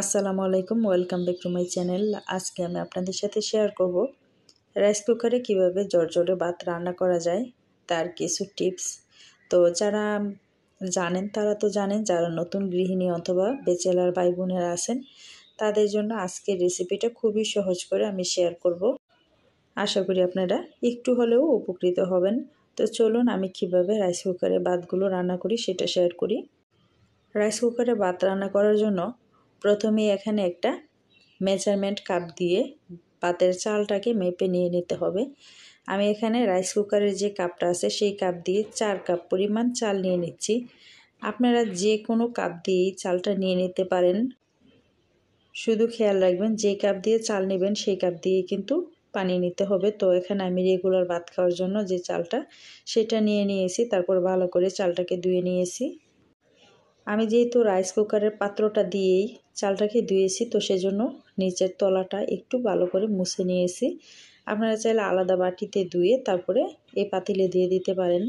আসসালামু আলাইকুম welcome back to my channel আজকে আমি আপনাদের সাথে শেয়ার করব রাইস কুকারে কিভাবে জর্জরে ভাত রান্না করা যায় তার কিছু টিপস তো যারা জানেন তারা তো জানেন যারা নতুন গৃহিণী অথবা বেচেলার ভাই বোনেরা আছেন তাদের জন্য আজকে রেসিপিটা খুবই সহজ করে আমি শেয়ার করব আশা করি আপনারা একটু হলেও উপকৃত হবেন তো চলুন আমি কিভাবে রাইস কুকারে ভাতগুলো রান্না করি সেটা শেয়ার করি রাইস কুকারে ভাত রান্না করার জন্য প্রথমে এখানে একটা মেজারমেন্ট কাপ দিয়ে পাতের চালটাকে মেপে নিয়ে নিতে হবে আমি এখানে রাইস কুকারের যে কাপটা আছে সেই কাপ দিয়ে চার কাপ পরিমাণ চাল নিয়ে নিচ্ছি আপনারা যে কোনো কাপ দিয়েই চালটা নিয়ে নিতে পারেন শুধু খেয়াল রাখবেন যে কাপ দিয়ে চাল নেবেন সেই কাপ দিয়ে কিন্তু পানি নিতে হবে তো এখানে আমি রেগুলার ভাত খাওয়ার জন্য যে চালটা সেটা নিয়ে নিয়েছি তারপর ভালো করে চালটাকে ধুয়ে নিয়েছি আমি যেহেতু রাইস কুকারের পাত্রটা দিয়েই চালটাকে ধুয়েছি তো সেজন্য নিচের তলাটা একটু ভালো করে মুছে নিয়েছি আপনারা চাইলে আলাদা বাটিতে ধুয়ে তারপরে এই পাতিলে দিয়ে দিতে পারেন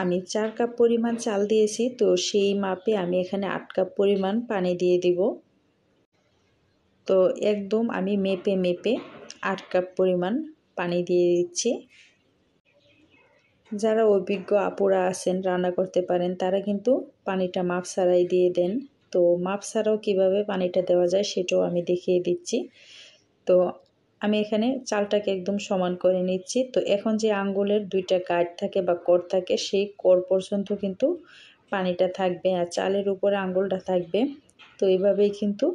আমি চার কাপ পরিমাণ চাল দিয়েছি তো সেই মাপে আমি এখানে আট কাপ পরিমাণ পানি দিয়ে দিব তো একদম আমি মেপে মেপে আট কাপ পরিমাণ পানি দিয়ে দিচ্ছি যারা অভিজ্ঞ আপুরা আছেন রান্না করতে পারেন তারা কিন্তু পানিটা মাপ ছাড়াই দিয়ে দেন তো মাপ ছাড়াও কীভাবে পানিটা দেওয়া যায় সেটাও আমি দেখিয়ে দিচ্ছি তো আমি এখানে চালটাকে একদম সমান করে নিচ্ছি তো এখন যে আঙ্গুলের দুইটা গাঢ় থাকে বা কর থাকে সেই কর পর্যন্ত কিন্তু পানিটা থাকবে আর চালের উপরে আঙ্গুলটা থাকবে তো এইভাবেই কিন্তু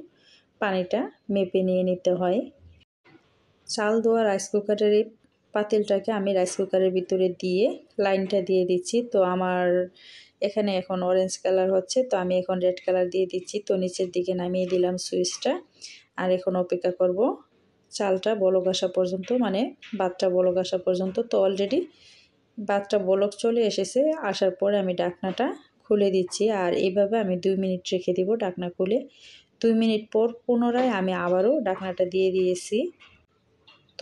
পানিটা মেপে নিয়ে নিতে হয় চাল ধোয়া রাইস কুকারের এই পাতিলটাকে আমি রাইস কুকারের ভিতরে দিয়ে লাইনটা দিয়ে দিচ্ছি তো আমার এখানে এখন অরেঞ্জ কালার হচ্ছে তো আমি এখন রেড কালার দিয়ে দিচ্ছি তো নিচের দিকে নামিয়ে দিলাম সুইচটা আর এখন অপেক্ষা করব চালটা বলক আসা পর্যন্ত মানে বাতটা বলক আসা পর্যন্ত তো অলরেডি বাতটা বলক চলে এসেছে আসার পরে আমি ডাকনাটা খুলে দিচ্ছি আর এভাবে আমি দুই মিনিট রেখে দিব ডাকনা খুলে দুই মিনিট পর পুনরায় আমি আবারও ডাকনাটা দিয়ে দিয়েছি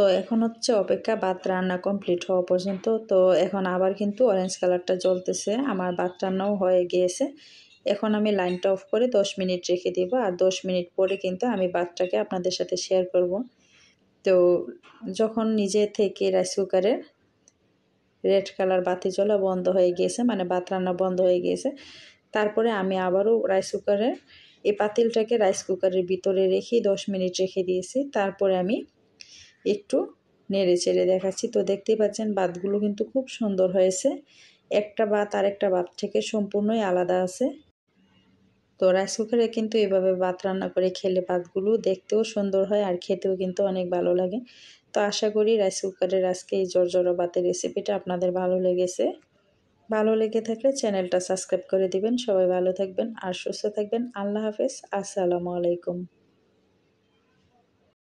তো এখন হচ্ছে অপেক্ষা ভাত রান্না কমপ্লিট হওয়া পর্যন্ত তো এখন আবার কিন্তু অরেঞ্জ কালারটা জ্বলতেছে আমার ভাত রান্নাও হয়ে গিয়েছে এখন আমি লাইনটা অফ করে দশ মিনিট রেখে দিব আর দশ মিনিট পরে কিন্তু আমি ভাতটাকে আপনাদের সাথে শেয়ার করব তো যখন নিজে থেকে রাইস কুকারের রেড কালার বাতি জ্বলা বন্ধ হয়ে গিয়েছে মানে ভাত রান্না বন্ধ হয়ে গিয়েছে তারপরে আমি আবারও রাইস কুকারের এই পাতিলটাকে রাইস কুকারের ভিতরে রেখে দশ মিনিট রেখে দিয়েছি তারপরে আমি একটু নেড়ে চেড়ে দেখাচ্ছি তো দেখতেই পাচ্ছেন বাতগুলো কিন্তু খুব সুন্দর হয়েছে একটা বাত আর একটা বাত থেকে সম্পূর্ণই আলাদা আছে তো রাইস কুকারে কিন্তু এভাবে ভাত রান্না করে খেলে ভাতগুলো দেখতেও সুন্দর হয় আর খেতেও কিন্তু অনেক ভালো লাগে তো আশা করি রাইস কুকারের আজকে এই জর্জরা বাতের রেসিপিটা আপনাদের ভালো লেগেছে ভালো লেগে থাকলে চ্যানেলটা সাবস্ক্রাইব করে দিবেন সবাই ভালো থাকবেন আর সুস্থ থাকবেন আল্লাহ হাফেজ আসসালামু আলাইকুম